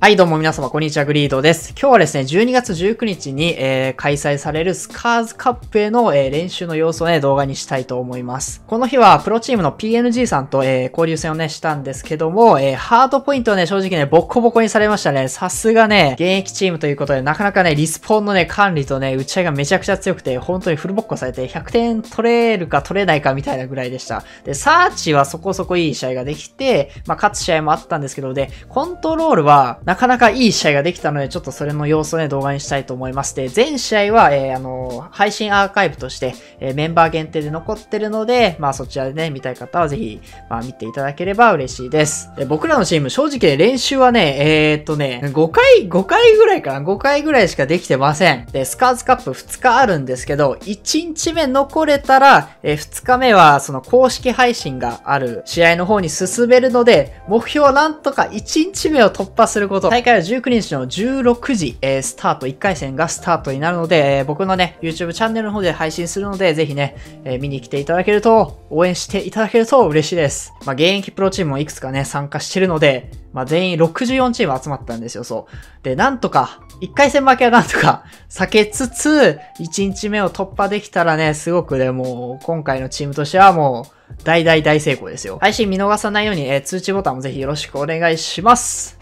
はい、どうも皆様、こんにちは、グリードです。今日はですね、12月19日に、えー、開催されるスカーズカップへの、えー、練習の様子をね、動画にしたいと思います。この日は、プロチームの PNG さんと、えー、交流戦をね、したんですけども、えハードポイントはね、正直ね、ボッコボコにされましたね。さすがね、現役チームということで、なかなかね、リスポーンのね、管理とね、打ち合いがめちゃくちゃ強くて、本当にフルボッコされて、100点取れるか取れないかみたいなぐらいでした。で、サーチはそこそこいい試合ができて、まあ、勝つ試合もあったんですけど、で、コントロールは、なかなかいい試合ができたので、ちょっとそれの様子をね、動画にしたいと思います。で、全試合は、えー、あの、配信アーカイブとして、えー、メンバー限定で残ってるので、まあそちらでね、見たい方はぜひ、まあ見ていただければ嬉しいです。で僕らのチーム、正直練習はね、えー、っとね、5回、5回ぐらいかな、5回ぐらいしかできてません。で、スカーズカップ2日あるんですけど、1日目残れたら、えー、2日目は、その公式配信がある試合の方に進めるので、目標はなんとか1日目を突破することこと大会は19日の16時、えー、スタート、1回戦がスタートになるので、えー、僕のね、YouTube チャンネルの方で配信するので、ぜひね、えー、見に来ていただけると、応援していただけると嬉しいです。まあ、現役プロチームもいくつかね、参加してるので、まあ、全員64チーム集まったんですよ、そう。で、なんとか、1回戦負けはなんとか避けつつ、1日目を突破できたらね、すごくね、もう、今回のチームとしてはもう、大大大成功ですよ。配信見逃さないように、えー、通知ボタンもぜひよろしくお願いします。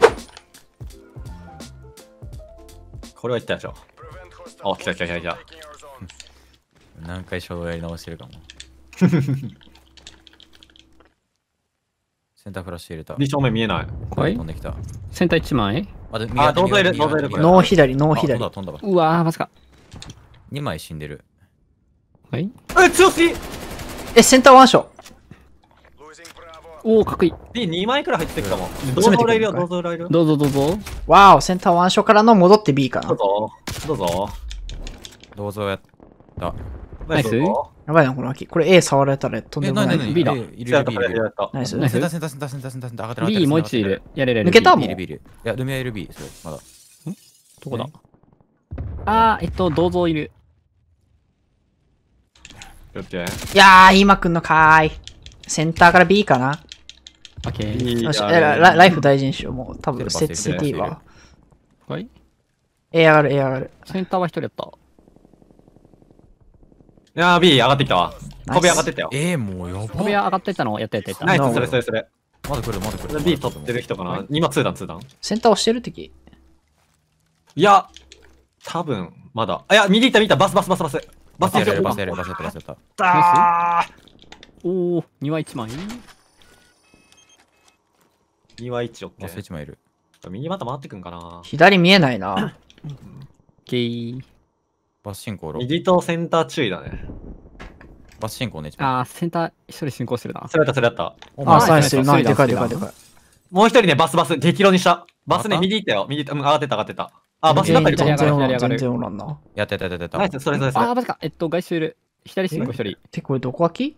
これは来たでしょ。あ、来た来た来た来た。何回衝動やり直してるかも。センターフラッシュ入れた。2正面見えない。怖い。飛んできた。センター1枚あ、あ、飛んでる、る。ノー左、ノー左。飛んだ、飛んだ。うわー、まさか。2枚死んでる。はいえ、強すぎえ、センターワンショー。おお、かっこいい。b 2枚くらい入ってきたもん。どうぞ裏いるよ、どうぞいるどうぞどうぞ。わお、センターワンショからの戻って B かな。どうぞ。どうぞ。どうぞやった。ナイスやばいな、この秋。これ A 触られたらとんでもない。B だ。いるよ、B だ。ナイス。センター、センター、センター、センター、センター、センター、B もう一度いる。やれれ抜けたもん。いや、ルミアいる B、それ、まだ。んどこだあー、えっと、銅像いる。いやー、今くんのかーい。センターから B かな。ッケー。よし、ラライフ大事にしよう。もう多分セッティは。はい ?A r A r センターは一人やった。いやー、B 上がってきたわ。小部屋上がってったよ。A もうやば小部屋上がってったのやったやったやった。ナイス、それそれそれ。まだ来る、まだ来る。B 取ってる人かな今2段2段。センター押してる敵。いや、多分まだ。あ、いや、右行った、右行った。バスバスバスバス。バスやる、バスやる、バスやる、バスやった。あーおー、万、1枚。右は1オッすー。1枚いる。右また回ってくんかな。左見えないな。ゲイ。バス進行右とセンター注意だね。バス進行ね。ああ、センター一人進行してるな。それだった、それだった。ああ、サインしなでかいでかいでかい。もう一人ね、バスバス、激論にした。バスね、右行ったよ。右、うん、上がってた、上がってた。あ、バスなったり、全然上がる。全然おらんな。やったやったやったた。ナイス、それそれそれ。あ、バスか。えっと、外周いる。左進行一人。てこれどこ空き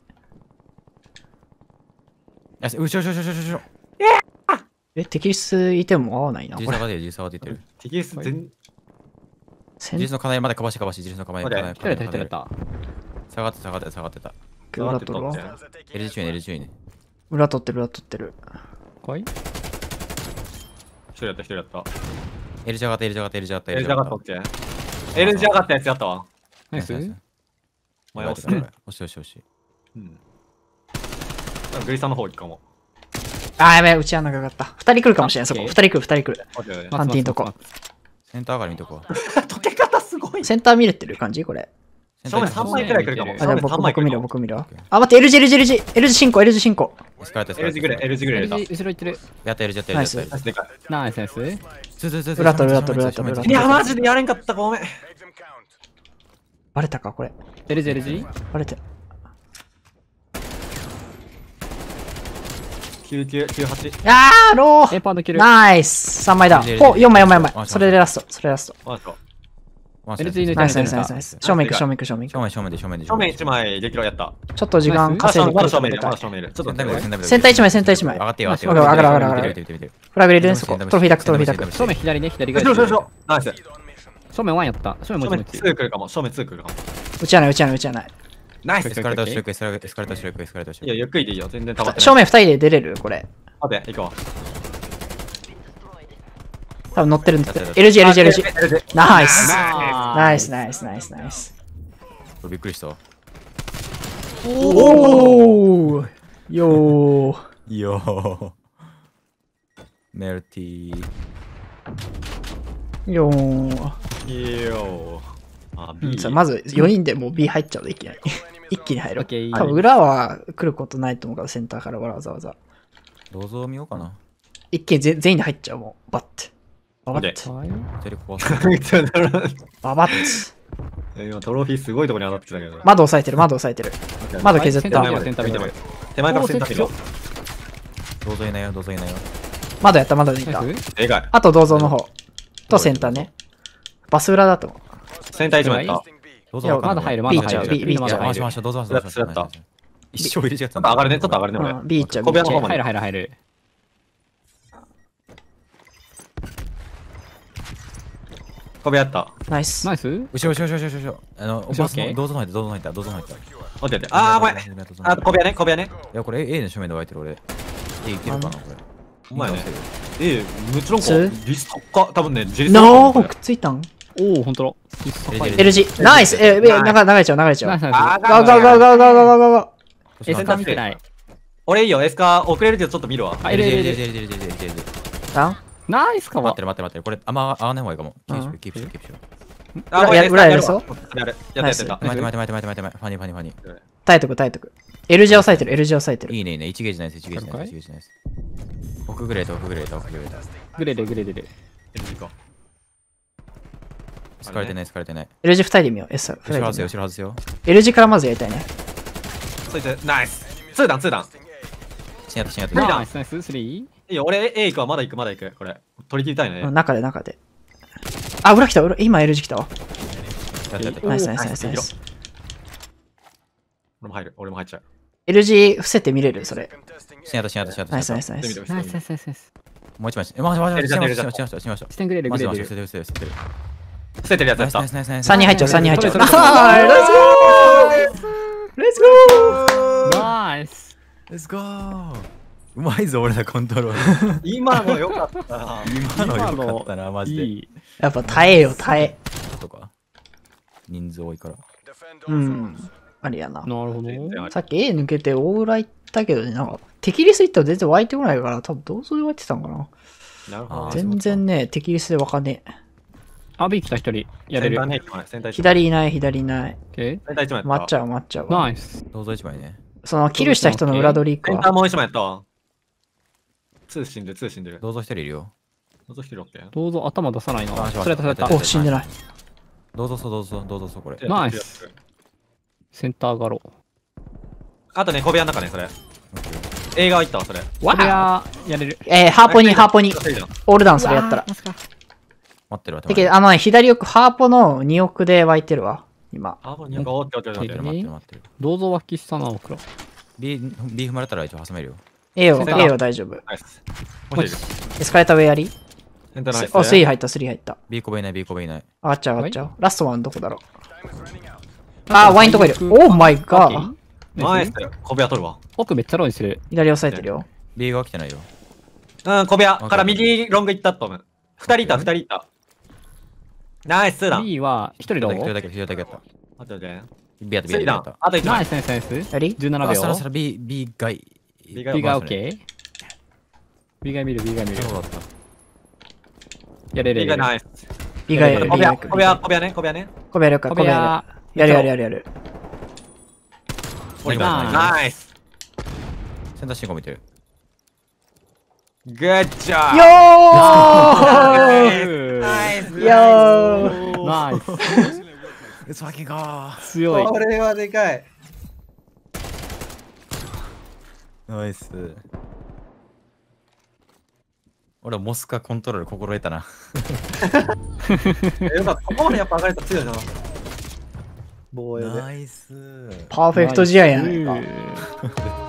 よし、後ろ後ろ後ろ後ろ。え、テキスいても合わないな。ジサが出る、ジサが出てる。テキス全。ジスのまだかばしかばし、ジスの下がって下がって下がってた。裏取に裏取ってる裏取ってる。怖い一人やった一人やった。L った L ったやったわ。ナイス前押す押し押し押し。うん。グリさんの方行くかも。あ、やべうちは長かった。二人来るかもしれん、そこ。二人来る、二人来る。パンティーとこ。センター上がり見とこう。溶け方すごい。センター見れてる感じこれ。正面3枚くらい来るかも。あ、じゃあ僕僕見る、僕見る。あ、待って、L 字、L 字、L 字、L 字進行、L 字進行。L 字ぐらい、L 字ぐらい。後ろ行ってる。やった、L 字やった、ナイス。ナイス、ナイス。裏と裏と裏と裏と。いや、マジでやれんかった、ごめん。バレたか、これ。L 字、L 字バレた。9998あーローエパンキルナイス3枚だお4枚4枚4枚それでラストそれラストナイスナイスナイスナイス正面行く正面行く正面正面で正面で正面1枚できろやったちょっと時間稼いでまだ正面まだ正面ちょっと先端1枚先端1枚上がって上がって上が上がフラグ入れるそこトロフィーダクトロフィーダク正面左ね左が後ろナイス正面1やった正面もう1正面来るかも正面2来るかも打ちない打ちない打ちないナイスエスカレーく、エスカレーく、エスカレーく。いや、ゆっくりでいいよ、全然正面二人で出れるこれ。待て、行こう。多分乗ってるんだって。LG、LG、LG。ナイスナイスナイスナイスナイス。びっくりした。おおよーよーメルティーよーよーあうん、それまず4人でもう B 入っちゃうといけない。一気に入ろう。OK 多分裏は来ることないと思うから、センターからわざわざ。銅像見ようかな。一気に全員で入っちゃう、もん。バッて。ババッて。テレ壊す。ババッて。今トロフィーすごいところに当たってきたけど。窓押さえてる、窓押さえてる。窓削った。手前からセンター見ろ。銅像いないよ、銅像いないよ。窓やった、窓にいた。あと銅像の方。とセンターね。バス裏だと思う。戦隊始まどうぞ。まだ入る、まだ入る。B、B、どうぞ。スラッスゃっ B いっちゃう。小部屋の方まで。入る、入る、入る。小部屋あった。ナイス。ナイス後ろ、後ろ、後ろ、後ろ。あの、バスの、どうぞ入った、どうぞ入った、どうぞ入った。待あー、ごめん。あ、小部屋ね、小部屋ね。いや、これ A の正面で湧いてる、俺。A いけるかな、これ。お前ね。A、もちろんこう、リストか、多分ね、ジなくっついたおお、ほんとだ。L 字。ナイスえ、流れちゃう、流れちゃう。ガガガガガガガガガ。エスカ見てない。俺いいよ、エスカ遅れるけどちょっと見るわ。あ、L 字、L 字、L 字、L 字、ナイスかも。待ってる待ってる待ってる。これ、あんま合わない方がいいかも。キープキープキープしよう。あ、やる、裏やるぞ。やる。やったやった。待って待って待って待って待って。ファニーファニーファニー。耐えとく耐えとく。L 字押さえてる、L 字押さえてる。いいねいいね、1ゲージナイス、1ゲージないス、ゲージ奥グレート、奥グレート、奥グレート。グレート、グレート。か。疲れてない、疲れてない。L 字二人で見よう。S、2人で見よう。後ろ外すよ、後ろ外す L 字からまずやりたいね。ついて、ナイスツーダン。死にやった、死にやった。2ナイス、3? いいよ、俺 A 行くわ、まだ行く、まだ行く。これ。取り切りたいね。中で、中で。あ、裏来た、裏。今 L 字来たわ。ナイス、ナイス、ナイス、ナイス。俺も入る、俺も入っちゃう。L 字伏せて見れる、それ。死にやった、死にやった、死にやった。ナイス、ナイス、ナイス。ナイス、ナイス、ナイス。もう一枚。え、まじまじまじまじまじまじまじまじ伏せてるやつやった3人入っちゃう3人入っちゃうレッツゴーレッツゴーナイスレッツゴーうまいぞ俺らコントロール今のよかったな今のよかったなマジでいいやっぱ耐えよ耐えとか人数多いからうんありやななるほどさっき A 抜けてオーラ行ったけどねなんか敵リス行ったら全然湧いてこないから多分どうぞで湧いてたんかななるほど全然ね敵リスで湧かねえアビー来た一人。やれる。左いない、左いない。待っちゃう、待っちゃう。ナイス。どうぞ1枚ね。その、キルした人の裏取りか。センターもう一枚やったわ。2死んでる、2死んでる。どうぞ一人いるよ。どうぞ1人オッケー。どうぞ頭出さないな。それた、それた。お、死んでない。どうぞそう、どうぞ、どうぞそう、これ。ナイス。センターガロー。あとね、小部屋の中ね、それ。映画行ったわ、それ。わややれる。えー、ハーポニー、ハーポニー。オールダウン、それやったら。待ってるわ、だけあのね、左奥、ハーポの2億で湧いてるわ、今。ハーポ2億、おっておっておって待ってる待ってる。銅像脇下な、奥ら。B、B 踏まれたら一応挟めるよ。A を、A を大丈夫。エスカレーター上やりセンタ3入った、3入った。B コベいない、B コベいない。あ、がっちゃう、上っちゃう。ラストワンどこだろう。あワインとかいる。オーマイガー。ナイス。小部屋取るわ。奥めっちゃローにする。左押さえてるよ。B が来てないよ。うん、小部屋から右ロング行ったと思う。2人いた、2人いた。ナイスだ !B は1人だ1人だけ、1人だけやった。あとで。B やった、B やった。あと1枚。ナイス、ナイス、ナイス。17秒。そらそら B、B が B が OK?B が見る、B が見る。そうだった。やれれれ。B がナイス。B がやる。小部屋、小部屋ね、小部屋ね。小部屋やるか、小部屋。やるやるやるやる。ナイス。センター進行見てる。Good job! Yo! nice! Yo! Nice! Let's fucking go! 強い。これはでかい。ナイス。俺はモスカコントロール心得たな。やっぱここまでやっぱ上がれた強いな。防衛で。ナイス。パーフェクト試合やないか。